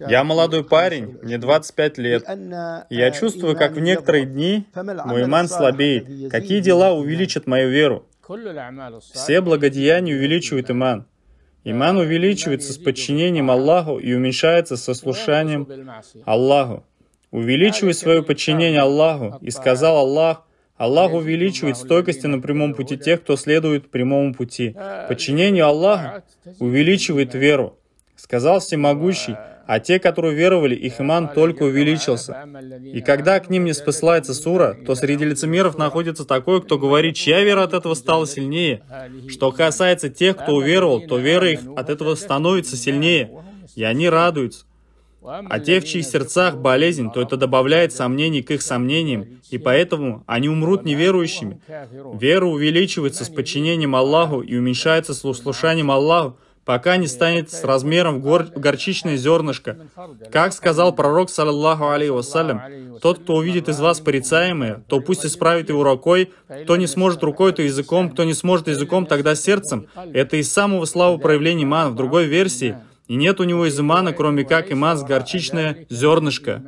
Я молодой парень, мне 25 лет. Я чувствую, как в некоторые дни мой иман слабеет. Какие дела увеличат мою веру? Все благодеяния увеличивают иман. Иман увеличивается с подчинением Аллаху и уменьшается со слушанием Аллаху. Увеличивай свое подчинение Аллаху. И сказал Аллах, Аллах увеличивает стойкость на прямом пути тех, кто следует прямому пути. Подчинение Аллаха увеличивает веру. Сказал Всемогущий, а те, которые веровали, их иман только увеличился. И когда к ним не спосылается сура, то среди лицемеров находится такой, кто говорит, чья вера от этого стала сильнее. Что касается тех, кто уверовал, то вера их от этого становится сильнее. И они радуются. А те, в чьих сердцах болезнь, то это добавляет сомнений к их сомнениям, и поэтому они умрут неверующими. Вера увеличивается с подчинением Аллаху и уменьшается с услушанием Аллаху, пока не станет с размером гор... горчичное зернышко. Как сказал пророк, саллаху алейхи вассалям, «Тот, кто увидит из вас порицаемое, то пусть исправит его рукой, кто не сможет рукой, то языком, кто не сможет языком, тогда сердцем». Это из самого славы проявления ман. В другой версии – и нет у него из кроме как иман с горчичное зернышко.